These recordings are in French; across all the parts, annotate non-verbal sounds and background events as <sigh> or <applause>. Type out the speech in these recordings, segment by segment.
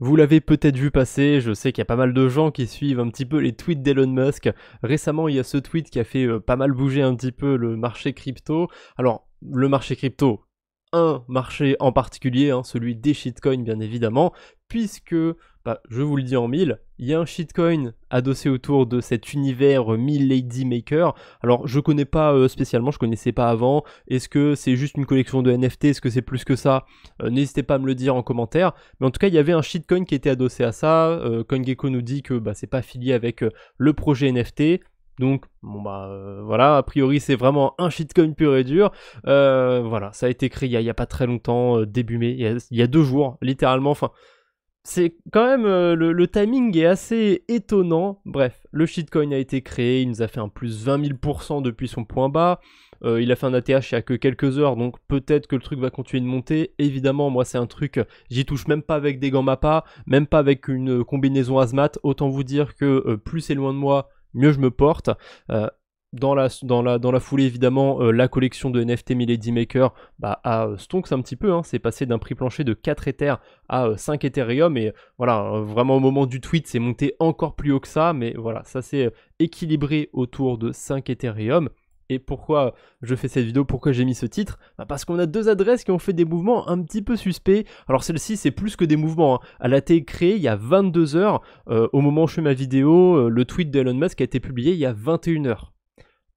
Vous l'avez peut-être vu passer, je sais qu'il y a pas mal de gens qui suivent un petit peu les tweets d'Elon Musk. Récemment, il y a ce tweet qui a fait euh, pas mal bouger un petit peu le marché crypto. Alors, le marché crypto, un marché en particulier, hein, celui des shitcoins bien évidemment, puisque, bah, je vous le dis en mille, il y a un shitcoin adossé autour de cet univers euh, Mill Lady Maker. Alors, je connais pas euh, spécialement, je connaissais pas avant. Est-ce que c'est juste une collection de NFT Est-ce que c'est plus que ça euh, N'hésitez pas à me le dire en commentaire. Mais en tout cas, il y avait un shitcoin qui était adossé à ça. CoinGecko nous dit que bah, c'est pas affilié avec le projet NFT. Donc, bon bah voilà, a priori c'est vraiment un shitcoin pur et dur. voilà, ça a été créé il y, a, pas très longtemps, début mai, il y, a deux jours, littéralement. Enfin, c'est quand même euh, le, timing est assez étonnant. Bref, le shitcoin a été créé, il nous a fait un plus 20 000% depuis son point bas. Euh, il a fait un ATH il y a que quelques heures, donc peut-être que le truc va continuer de monter. Évidemment, moi c'est un truc, j'y touche même pas avec des gants MAPA, même pas avec une combinaison azmat Autant vous dire que euh, plus c'est loin de moi, mieux je me porte dans la, dans, la, dans la foulée, évidemment, euh, la collection de NFT Milady Maker a bah, euh, stonks un petit peu. Hein. C'est passé d'un prix plancher de 4 Ethers à 5 euh, Ethereum. Et voilà, vraiment au moment du tweet, c'est monté encore plus haut que ça. Mais voilà, ça s'est équilibré autour de 5 Ethereum. Et pourquoi je fais cette vidéo, pourquoi j'ai mis ce titre bah, Parce qu'on a deux adresses qui ont fait des mouvements un petit peu suspects. Alors celle-ci, c'est plus que des mouvements. Hein. Elle a été créée il y a 22 heures. au moment où je fais ma vidéo, le tweet d'Elon Musk a été publié il y a 21 heures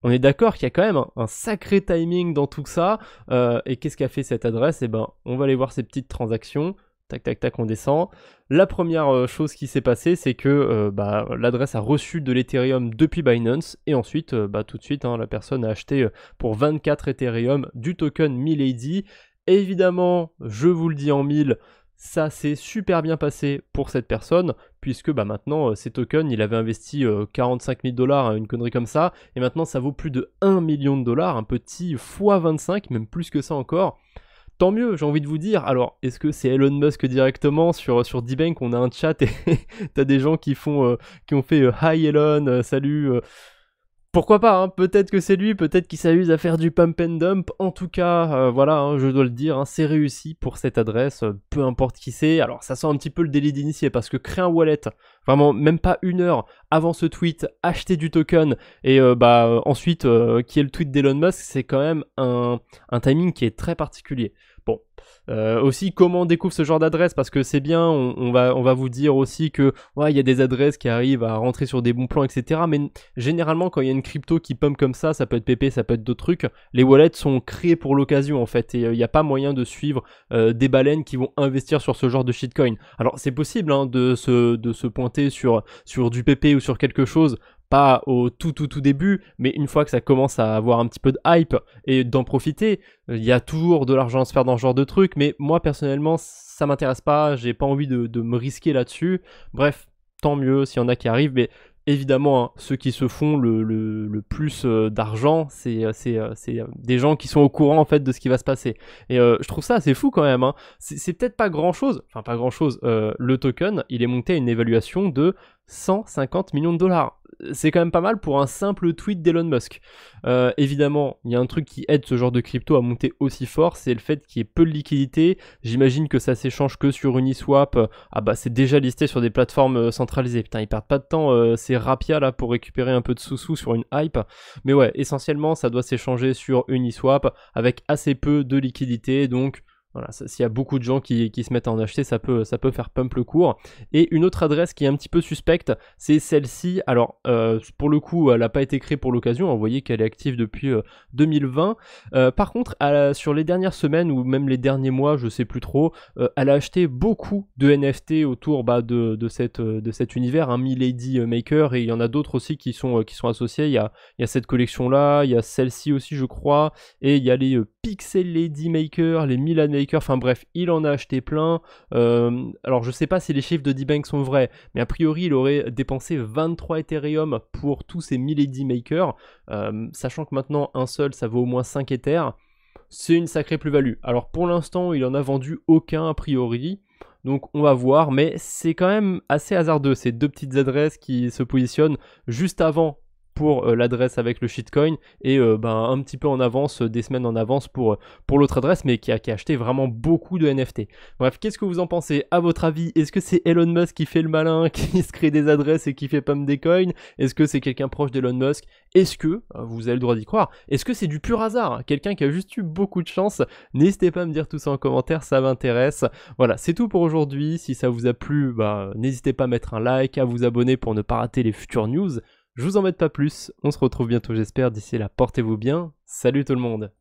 on est d'accord qu'il y a quand même un, sacré timing dans tout ça. Euh, et qu'est-ce qu'a fait cette adresse Eh ben, on va aller voir ces petites transactions. Tac, tac, tac, on descend. La première euh, chose qui s'est passée, c'est que euh, bah, l'adresse a reçu de l'Ethereum depuis Binance. Et ensuite, bah, tout de suite, hein, la personne a acheté pour 24 Ethereum du token Milady. Évidemment, je vous le dis en mille, ça s'est super bien passé pour cette personne, puisque bah, maintenant, euh, ces tokens, il avait investi 45 euh, 000 dollars, à hein, une connerie comme ça, et maintenant ça vaut plus de 1 million de dollars, un petit x25, même plus que ça encore tant mieux, j'ai envie de vous dire. Alors, est-ce que c'est Elon Musk directement sur, euh, sur D-Bank On a un chat et <laughs> t'as des gens qui font qui ont fait Hi Elon, salut, pourquoi pas, hein, peut-être que c'est lui, peut-être qu'il s'amuse à faire du pump and dump. En tout cas, euh, voilà, hein, je dois le dire, hein, c'est réussi pour cette adresse, euh, peu importe qui c'est. Alors ça sent un petit peu le délit d'initié parce que créer un wallet, vraiment même pas une heure avant ce tweet, acheter du token et euh, bah ensuite qui est le tweet d'Elon Musk, c'est quand même un timing qui est très particulier. Bon, euh, aussi comment on découvre ce genre d'adresse parce que c'est bien, on, va, on va vous dire aussi que ouais il y a des adresses qui arrivent à rentrer sur des bons plans etc. Mais généralement quand il y a une crypto qui pump comme ça, ça peut être PP, ça peut être d'autres trucs. Les wallets sont créés pour l'occasion en fait et euh, il n'y a pas moyen de suivre euh, des baleines qui vont investir sur ce genre de shitcoin. Alors c'est possible hein, de, se, de se pointer sur, sur du PP ou sur quelque chose pas au tout tout tout début, mais une fois que ça commence à avoir un petit peu de hype et d'en profiter, il y a toujours de l'argent à se faire dans ce genre de truc, mais moi personnellement ça m'intéresse pas, j'ai pas envie de, me risquer là-dessus. Bref, tant mieux s'il y en a qui arrivent, mais évidemment, hein, ceux qui se font le, plus euh, d'argent, c'est, euh, c'est, euh, des gens qui sont au courant en fait de ce qui va se passer. Et je trouve ça assez fou quand même. Hein. C'est, peut-être pas grand chose, enfin pas grand chose. le token, il est monté à une évaluation de 150 millions de dollars c'est quand même pas mal pour un simple tweet d'Elon Musk. Euh, évidemment, il y a un truc qui aide ce genre de crypto à monter aussi fort, c'est le fait qu'il y ait peu de liquidité. J'imagine que ça s'échange que sur Uniswap. Ah bah c'est déjà listé sur des plateformes euh, centralisées. Putain, ils perdent pas de temps, euh, ces c'est rapia là pour récupérer un peu de sous-sous sur une hype. Mais ouais, essentiellement, ça doit s'échanger sur Uniswap avec assez peu de liquidité, donc voilà, s'il y a beaucoup de gens qui, se mettent à en acheter, ça peut, ça peut faire pump le cours. Et une autre adresse qui est un petit peu suspecte, c'est celle-ci. Alors, euh, pour le coup, elle n'a pas été créée pour l'occasion. Hein, vous voyez qu'elle est active depuis 2020. Euh, euh, par contre, sur les dernières semaines ou même les derniers mois, je ne sais plus trop, elle a acheté beaucoup de NFT autour bah, de, cette, de cet univers, un hein, Milady Maker, et il y en a d'autres aussi qui sont, qui sont associés. Il y a, cette collection-là, il y a celle-ci aussi, je crois, et il y a les Pixel Lady Maker, les Milan Enfin bref, il en a acheté plein. Euh, alors je sais pas si les chiffres de D-Bank sont vrais, mais a priori il aurait dépensé 23 Ethereum pour tous ces 1000 D makers, euh, sachant que maintenant un seul ça vaut au moins 5 Ether, C'est une sacrée plus-value. Alors pour l'instant, il en a vendu aucun a priori. Donc on va voir, mais c'est quand même assez hasardeux ces deux petites adresses qui se positionnent juste avant pour euh, l'adresse avec le shitcoin et euh, ben, un petit peu en avance, euh, des semaines en avance pour, pour l'autre adresse, mais qui a, qui acheté vraiment beaucoup de NFT. Bref, qu'est-ce que vous en pensez À votre avis, est-ce que c'est Elon Musk qui fait le malin, <laughs> qui se crée des adresses et qui fait pomme des coins Est-ce que c'est quelqu'un proche d'Elon Musk Est-ce que, vous avez le droit d'y croire, est-ce que c'est du pur hasard Quelqu'un qui a juste eu beaucoup de chance N'hésitez pas à me dire tout ça en commentaire, ça m'intéresse. Voilà, c'est tout pour aujourd'hui. Si ça vous a plu, bah, n'hésitez pas à mettre un like, à vous abonner pour ne pas rater les futures news. Je vous en pas plus, on se retrouve bientôt j'espère, d'ici là portez-vous bien, salut tout le monde